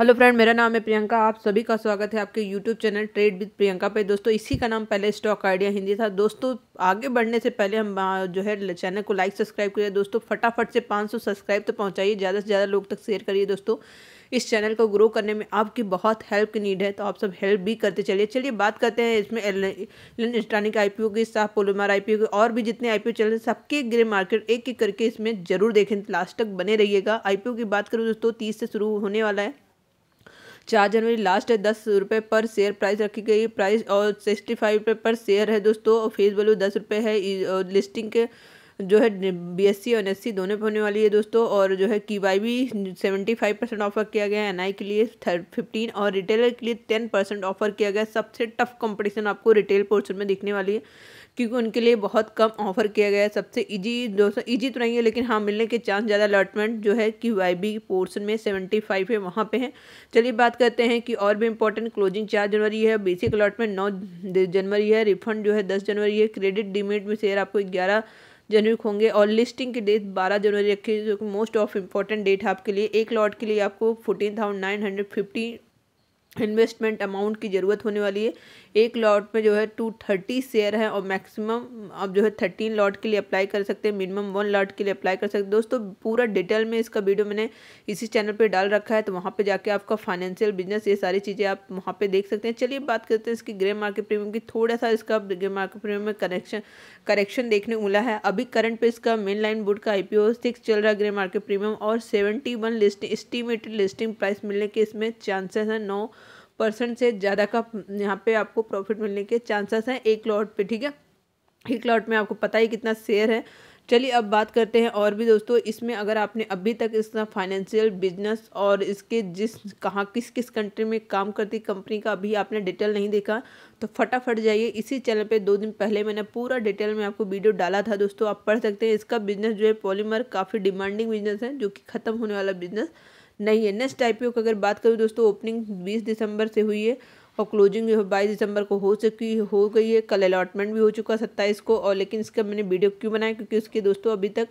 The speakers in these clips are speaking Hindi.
हेलो फ्रेंड मेरा नाम है प्रियंका आप सभी का स्वागत है आपके YouTube channel trade with Priyanka पे दोस्तों इसी का नाम पहले स्टॉक आइडिया हिंदी था दोस्तों आगे बढ़ने से पहले हम जो है चैनल को लाइक सब्सक्राइब करिए दोस्तों फटाफट से 500 सब्सक्राइब तो पहुंचाइए ज़्यादा से ज़्यादा लोग तक शेयर करिए दोस्तों इस चैनल को ग्रो करने में आपकी बहुत हेल्प की नीड है तो आप सब हेल्प भी करते चलिए चलिए बात करते हैं इसमें इलेक्ट्रॉनिक आई की साफ पोलोमार आई की और भी जितने आई पी ओ चल रहे सबके ग्रे मार्केट एक एक करके इसमें जरूर देखें लास्ट तक बने रहिएगा आई की बात करूँ दोस्तों तीस से शुरू होने वाला है चार जनवरी लास्ट है दस रुपये पर शेयर प्राइस रखी गई प्राइस और सिक्सटी फाइव रुपये पर शेयर है दोस्तों और फेस वैल्यू दस रुपये है लिस्टिंग e, के जो है बी एस सी और एन एस सी दोनों पर होने वाली है दोस्तों और जो है की वाई भी सेवेंटी फाइव परसेंट ऑफर किया गया है एन आई के लिए फिफ्टीन और रिटेलर के लिए टेन परसेंट ऑफर किया गया सबसे टफ कंपटीशन आपको रिटेल पोर्शन में दिखने वाली है क्योंकि उनके लिए बहुत कम ऑफर किया गया है सबसे ईजी दोस्तों ईजी तो नहीं है लेकिन हाँ मिलने के चांस ज़्यादा अलॉटमेंट जो है कि वाई बी पोर्सन में सेवेंटी फाइव है वहाँ पर है चलिए बात करते हैं कि और भी इंपॉर्टेंट क्लोजिंग चार जनवरी है बेसिक अलॉटमेंट नौ जनवरी है रिफंड जो है दस जनवरी है क्रेडिट डिमिट में शेयर आपको ग्यारह जनवरी को होंगे और लिस्टिंग की डेट बारह जनवरी रखी है जो कि मोस्ट ऑफ इम्पॉर्टेंट डेट है आपके लिए एक लॉट के लिए आपको fourteen thousand nine hundred fifty investment amount की ज़रूरत होने वाली है एक लॉट में जो है टू थर्टी शेयर है और मैक्सिमम आप जो है थर्टीन लॉट के लिए अप्लाई कर सकते हैं मिनिमम वन लॉट के लिए अप्लाई कर सकते हैं दोस्तों पूरा डिटेल में इसका वीडियो मैंने इसी चैनल पे डाल रखा है तो वहाँ पे जाके आपका फाइनेंशियल बिजनेस ये सारी चीज़ें आप वहाँ पर देख सकते हैं चलिए बात करते हैं इसकी ग्रे मार्केट प्रीमियम की थोड़ा सा इसका ग्रे मार्केट प्रीमियम में कनेक्शन करेक्शन देखने मिला है अभी करंट पे इसका मेन लाइन बोर्ड का आई पी चल रहा है ग्रे मार्केट प्रीमियम और seventy listing estimated listing price मिलने के इसमें चांसेस हैं नौ परसेंट से ज़्यादा का यहाँ पे आपको प्रॉफिट मिलने के चांसेस हैं एक लॉट पे ठीक है एक लॉट में आपको पता ही कितना शेयर है चलिए अब बात करते हैं और भी दोस्तों इसमें अगर आपने अभी तक इसका फाइनेंशियल बिजनेस और इसके जिस कहाँ किस किस कंट्री में काम करती कंपनी का अभी आपने डिटेल नहीं देखा तो फटाफट जाइए इसी चैनल पे दो दिन पहले मैंने पूरा डिटेल में आपको वीडियो डाला था दोस्तों आप पढ़ सकते हैं इसका बिजनेस जो है पॉलीमर काफ़ी डिमांडिंग बिजनेस है जो कि ख़त्म होने वाला बिजनेस नहीं है नेक्स्ट आई की अगर बात करूँ दोस्तों ओपनिंग बीस दिसंबर से हुई है और क्लोजिंग जो है बाईस दिसंबर को हो चुकी हो गई है कल अलॉटमेंट भी हो चुका सत्ताईस को और लेकिन इसका मैंने वीडियो क्यों बनाया क्योंकि उसके दोस्तों अभी तक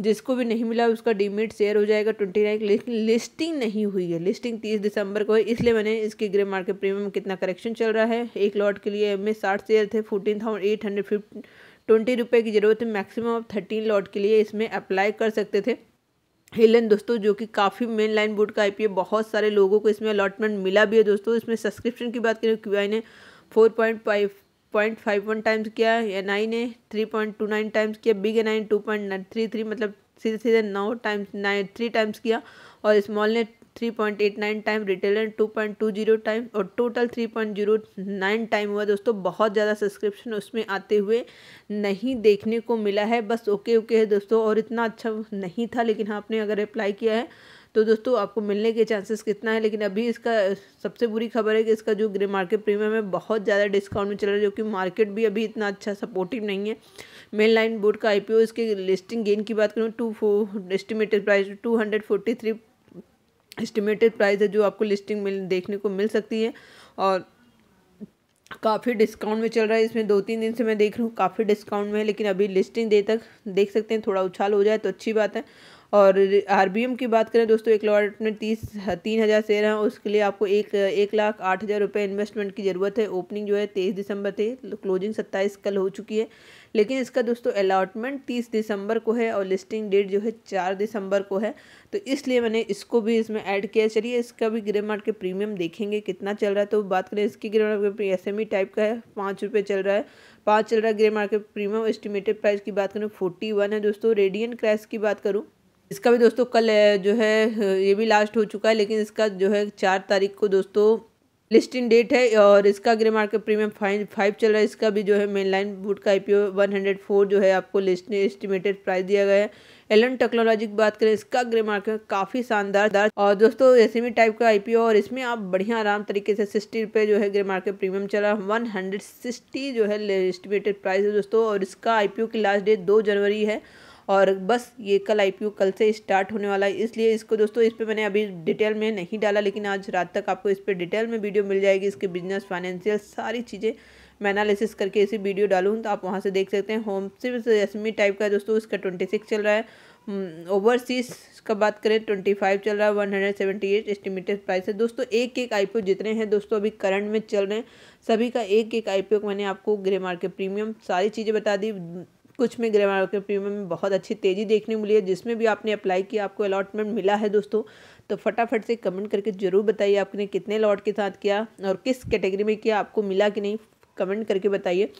जिसको भी नहीं मिला उसका डीमिट शेयर हो जाएगा ट्वेंटी नाइन लेकिन लिस्टिंग नहीं हुई है लिस्टिंग तीस दिसंबर को है इसलिए मैंने इसके ग्रे मार्केट प्रीमियम कितना करेक्शन चल रहा है एक लॉट के लिए ए साठ शेयर थे fourteen thousand eight hundred fifty twenty रुपये की ज़रूरत है मैक्सिमम आप थर्टीन लॉट के लिए इसमें अप्लाई कर सकते थे हेलन दोस्तों जो कि काफ़ी मेन लाइन बोर्ड का आईपीए बहुत सारे लोगों को इसमें अलॉटमेंट मिला भी है दोस्तों इसमें सब्सक्रिप्शन की बात करें आई तो ने four point five point five one times किया एन आई ने three point two nine times किया बिग एन आई ने टू पॉइंट थ्री थ्री मतलब सीधे सीधे नौ टाइम्स नाइन थ्री टाइम्स किया और स्मॉल ने 3.89 टाइम रिटेलर 2.20 टाइम और टोटल 3.09 टाइम हुआ दोस्तों बहुत ज़्यादा सब्सक्रिप्शन उसमें आते हुए नहीं देखने को मिला है बस ओके ओके है दोस्तों और इतना अच्छा नहीं था लेकिन हाँ, आपने अगर अप्लाई किया है तो दोस्तों आपको मिलने के चांसेस कितना है लेकिन अभी इसका सबसे बुरी खबर है कि इसका जो ग्रे मार्केट प्रीमियम है बहुत ज़्यादा डिस्काउंट में चल रहा है जो कि मार्केट भी अभी इतना अच्छा सपोर्टिव नहीं है मेन लाइन बोर्ड का आईपीओ इसके लिस्टिंग गेन की बात करूँ two estimated price two hundred forty three estimated price है जो आपको लिस्टिंग मिल देखने को मिल सकती है और काफ़ी डिस्काउंट में चल रहा है इसमें दो तीन दिन से मैं देख रहा हूँ काफ़ी डिस्काउंट में है लेकिन अभी लिस्टिंग दे तक देख सकते हैं थोड़ा उछाल हो जाए तो अच्छी बात है और आर की बात करें दोस्तों एक लॉट में तीस तीन हज़ार शेयर हैं उसके लिए आपको एक एक लाख आठ हज़ार रुपये इन्वेस्टमेंट की ज़रूरत है ओपनिंग जो है तेईस दिसंबर थे क्लोजिंग सत्ताईस कल हो चुकी है लेकिन इसका दोस्तों अलाटमेंट तीस दिसंबर को है और लिस्टिंग डेट जो है चार दिसंबर को है तो इसलिए मैंने इसको भी इसमें ऐड किया चलिए इसका भी ग्रे मार्ट के प्रीमियम देखेंगे कितना चल रहा है तो बात करें इसकी grey mart S M E type का है पाँच रुपये चल रहा है पाँच चल रहा है grey market premium estimated price की बात करें फोर्टी वन है दोस्तों रेडियन क्रैश की बात करूँ इसका भी दोस्तों कल जो है ये भी लास्ट हो चुका है लेकिन इसका जो है चार तारीख को दोस्तों लिस्टिंग डेट है और इसका grey market premium fine five चल रहा है इसका भी जो है मेन लाइन बूट का आईपीओ फोर जो है आपको लिस्ट एस्टिमेटेड प्राइस दिया गया है एलन टेक्नोलॉजी की बात करें इसका ग्रे मार्केट काफ़ी शानदार और दोस्तों एसएमई टाइप का आईपीओ और इसमें आप बढ़िया आराम तरीके से सिक्सटी रुपये जो है ग्रे मार्केट प्रीमियम चला वन हंड्रेड सिक्सटी जो है एस्टिमेटेड प्राइस है दोस्तों और इसका आई की लास्ट डेट दो जनवरी है और बस ये कल आई कल से स्टार्ट होने वाला है इसलिए इसको दोस्तों इस पर मैंने अभी डिटेल में नहीं डाला लेकिन आज रात तक आपको इस पर डिटेल में वीडियो मिल जाएगी इसके बिजनेस फाइनेंशियल सारी चीज़ें मैं एनालिसिस करके इसी वीडियो डालूँ तो आप वहाँ से देख सकते हैं होम सिर्फ एसमी टाइप का दोस्तों इसका ट्वेंटी सिक्स चल रहा है ओवरसीज hmm, का बात करें ट्वेंटी फाइव चल रहा है one hundred seventy eight estimated price है दोस्तों एक एक आई जितने हैं दोस्तों अभी करंट में चल रहे हैं सभी का एक एक आई मैंने आपको ग्रे मार्केट प्रीमियम सारी चीज़ें बता दी कुछ में ग्रेमार्केट में बहुत अच्छी तेज़ी देखने को मिली है जिसमें भी आपने अप्लाई किया आपको अलॉटमेंट मिला है दोस्तों तो फटाफट से कमेंट करके ज़रूर बताइए आपने कितने लॉट के साथ किया और किस कैटेगरी में किया आपको मिला कि नहीं कमेंट करके बताइए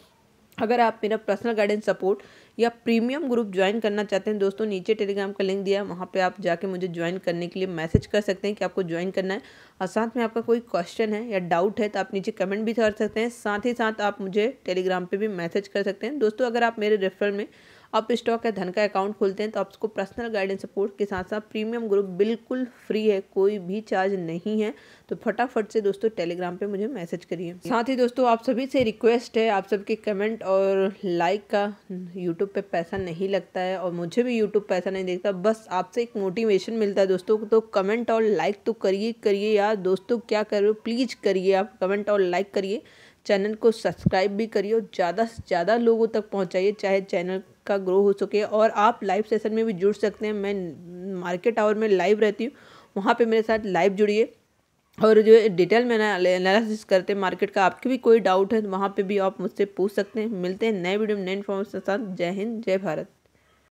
अगर आप मेरा पर्सनल गाइडेंस सपोर्ट या प्रीमियम ग्रुप ज्वाइन करना चाहते हैं दोस्तों नीचे टेलीग्राम का लिंक दिया है वहाँ पे आप जाके मुझे ज्वाइन करने के लिए मैसेज कर सकते हैं कि आपको ज्वाइन करना है और साथ में आपका कोई क्वेश्चन है या डाउट है तो आप नीचे कमेंट भी कर सकते हैं साथ ही साथ आप मुझे टेलीग्राम पर भी मैसेज कर सकते हैं दोस्तों अगर आप मेरे रेफरल में आप स्टॉक या धन का अकाउंट खोलते हैं तो आपको पर्सनल गाइडेंस सपोर्ट के साथ साथ प्रीमियम ग्रुप बिल्कुल फ्री है कोई भी चार्ज नहीं है तो फटाफट से दोस्तों टेलीग्राम पे मुझे मैसेज करिए साथ ही दोस्तों आप सभी से रिक्वेस्ट है आप सबके कमेंट और लाइक का यूट्यूब पे पैसा नहीं लगता है और मुझे भी यूट्यूब पैसा नहीं देखता बस आपसे एक मोटिवेशन मिलता है दोस्तों तो कमेंट और लाइक तो करिए करिए यार दोस्तों क्या कर रहे हो प्लीज़ करिए आप कमेंट और लाइक करिए चैनल को सब्सक्राइब भी करिए और ज़्यादा से ज़्यादा लोगों तक पहुँचाइए चाहे चैनल का ग्रो हो सके और आप लाइव सेशन में भी जुड़ सकते हैं मैं मार्केट आवर में लाइव रहती हूँ वहाँ पर मेरे साथ लाइव जुड़िए और जो डिटेल में एनालिसिस करते हैं मार्केट का आपके भी कोई डाउट है तो वहाँ पे भी आप मुझसे पूछ सकते हैं मिलते हैं नए वीडियो में नए इन्फॉर्मेशन के साथ जय हिंद जय भारत